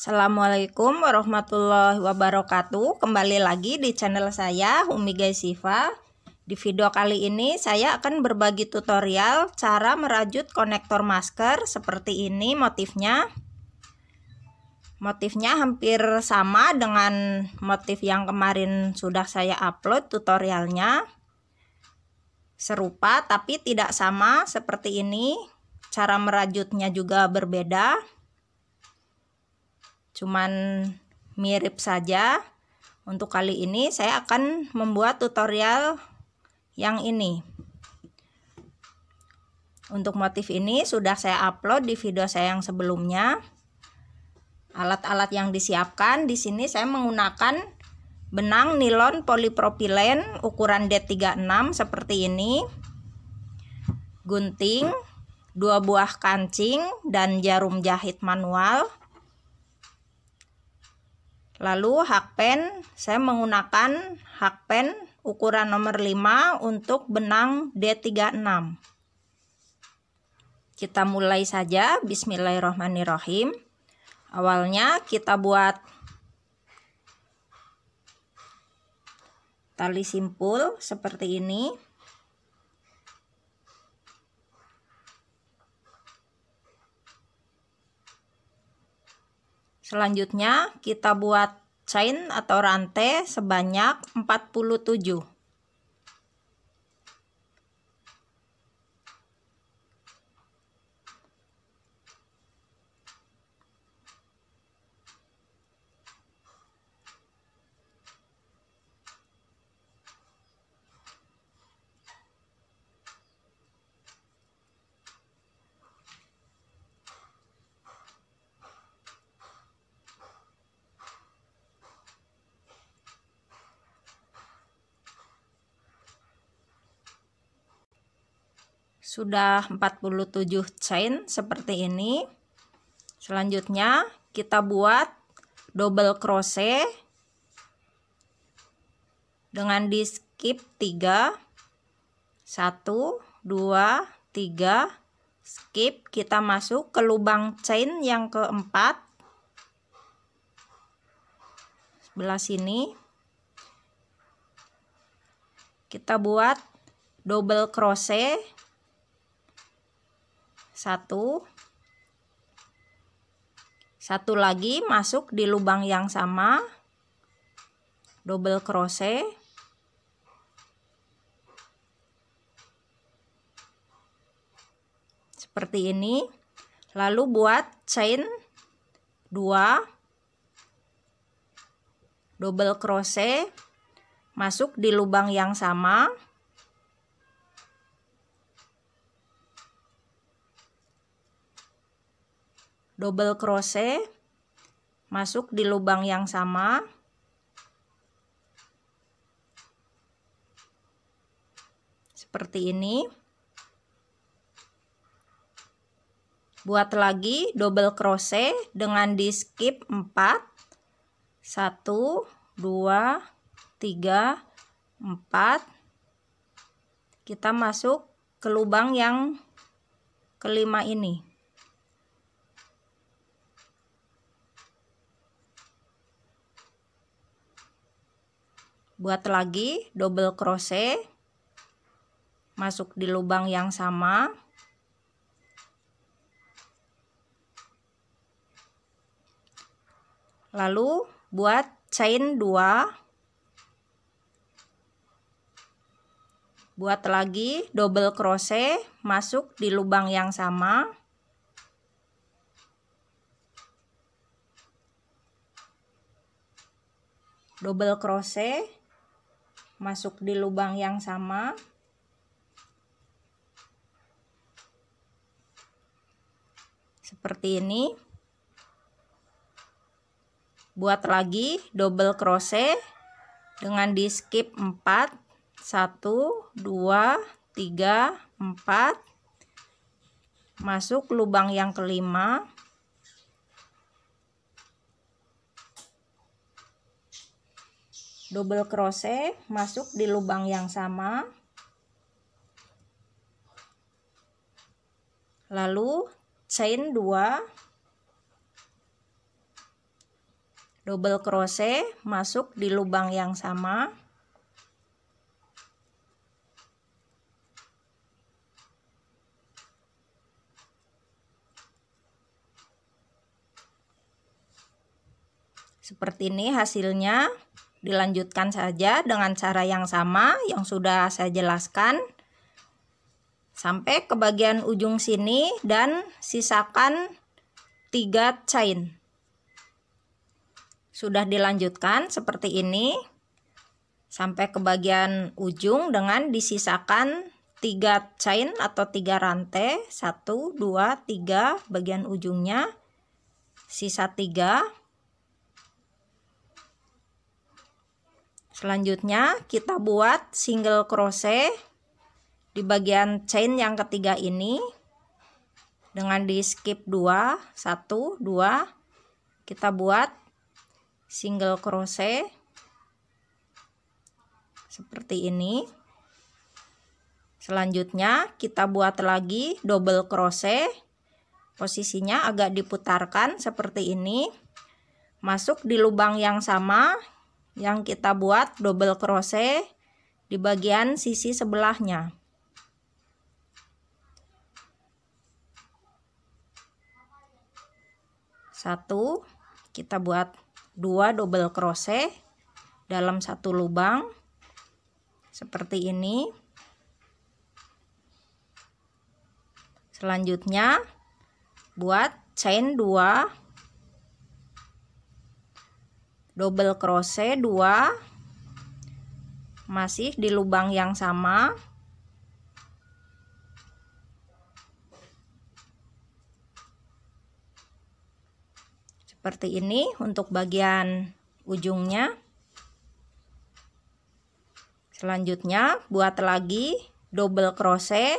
Assalamualaikum warahmatullahi wabarakatuh Kembali lagi di channel saya Umi Gaisiva Di video kali ini saya akan berbagi tutorial Cara merajut konektor masker Seperti ini motifnya Motifnya hampir sama dengan motif yang kemarin sudah saya upload tutorialnya Serupa tapi tidak sama seperti ini Cara merajutnya juga berbeda cuman mirip saja untuk kali ini saya akan membuat tutorial yang ini untuk motif ini sudah saya upload di video saya yang sebelumnya alat-alat yang disiapkan di sini saya menggunakan benang nilon polipropilen ukuran D36 seperti ini gunting dua buah kancing dan jarum jahit manual Lalu hakpen saya menggunakan hakpen ukuran nomor 5 untuk benang D36. Kita mulai saja bismillahirrahmanirrahim. Awalnya kita buat tali simpul seperti ini. Selanjutnya kita buat chain atau rantai sebanyak 47. sudah 47 chain seperti ini selanjutnya kita buat double crochet dengan di skip 3 1 2 3 skip kita masuk ke lubang chain yang keempat sebelah sini kita buat double crochet satu satu lagi masuk di lubang yang sama double crochet seperti ini lalu buat chain 2 double crochet masuk di lubang yang sama double crochet masuk di lubang yang sama seperti ini buat lagi double crochet dengan di skip 4 1 2 3 4 kita masuk ke lubang yang kelima ini buat lagi double crochet masuk di lubang yang sama lalu buat chain 2 buat lagi double crochet masuk di lubang yang sama double crochet masuk di lubang yang sama seperti ini buat lagi double crochet dengan di skip 4 1 2 3 4 masuk lubang yang kelima double crochet masuk di lubang yang sama lalu chain 2 double crochet masuk di lubang yang sama seperti ini hasilnya Dilanjutkan saja dengan cara yang sama yang sudah saya jelaskan sampai ke bagian ujung sini dan sisakan 3 chain. Sudah dilanjutkan seperti ini sampai ke bagian ujung dengan disisakan 3 chain atau 3 rantai, 1 2 3 bagian ujungnya sisa 3 selanjutnya kita buat single crochet di bagian chain yang ketiga ini dengan di skip 2 1 2 kita buat single crochet seperti ini selanjutnya kita buat lagi double crochet posisinya agak diputarkan seperti ini masuk di lubang yang sama yang kita buat double crochet di bagian sisi sebelahnya satu kita buat dua double crochet dalam satu lubang seperti ini selanjutnya buat chain 2 double crochet 2 masih di lubang yang sama seperti ini untuk bagian ujungnya selanjutnya buat lagi double crochet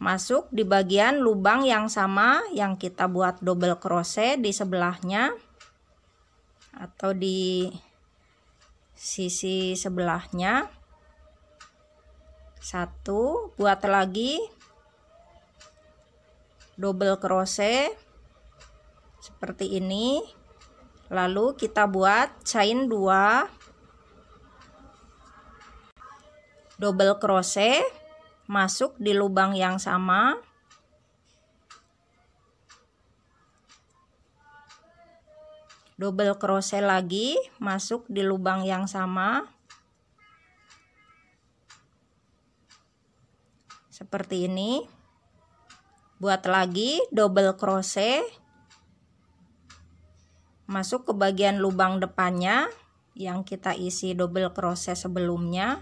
masuk di bagian lubang yang sama yang kita buat double crochet di sebelahnya atau di sisi sebelahnya satu buat lagi double crochet seperti ini lalu kita buat chain 2 double crochet masuk di lubang yang sama double crochet lagi masuk di lubang yang sama seperti ini buat lagi double crochet masuk ke bagian lubang depannya yang kita isi double crochet sebelumnya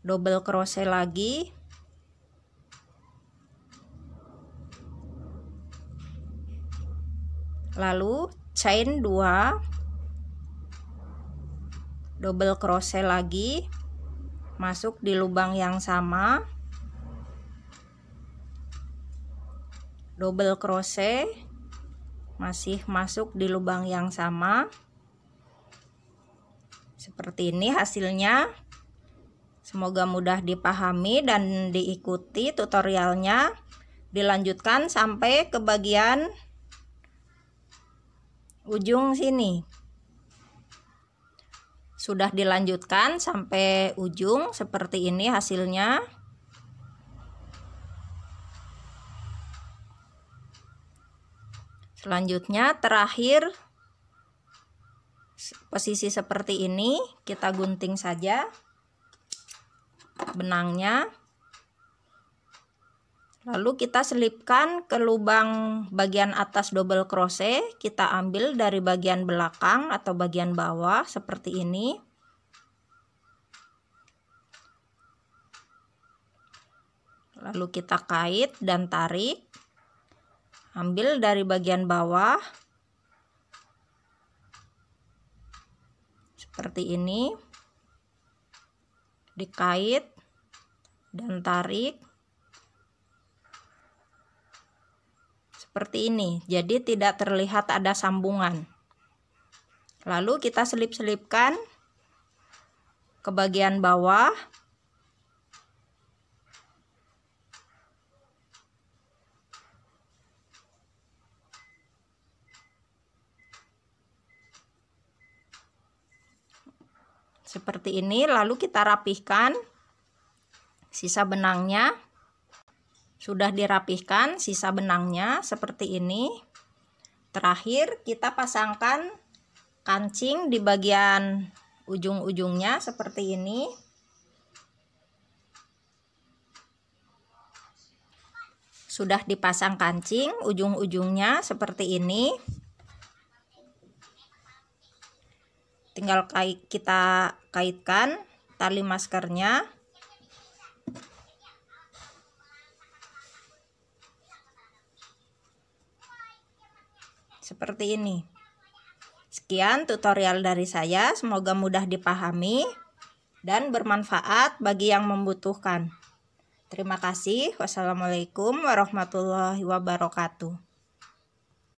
double crochet lagi lalu chain 2 double crochet lagi masuk di lubang yang sama double crochet masih masuk di lubang yang sama seperti ini hasilnya semoga mudah dipahami dan diikuti tutorialnya dilanjutkan sampai ke bagian ujung sini sudah dilanjutkan sampai ujung seperti ini hasilnya selanjutnya terakhir posisi seperti ini kita gunting saja benangnya Lalu kita selipkan ke lubang bagian atas double crochet, kita ambil dari bagian belakang atau bagian bawah seperti ini. Lalu kita kait dan tarik. Ambil dari bagian bawah. Seperti ini. Dikait dan tarik seperti ini. Jadi tidak terlihat ada sambungan. Lalu kita selip-selipkan ke bagian bawah. Seperti ini, lalu kita rapihkan sisa benangnya. Sudah dirapihkan sisa benangnya seperti ini. Terakhir kita pasangkan kancing di bagian ujung-ujungnya seperti ini. Sudah dipasang kancing ujung-ujungnya seperti ini. Tinggal kita kaitkan tali maskernya. seperti ini. Sekian tutorial dari saya, semoga mudah dipahami dan bermanfaat bagi yang membutuhkan. Terima kasih. Wassalamualaikum warahmatullahi wabarakatuh.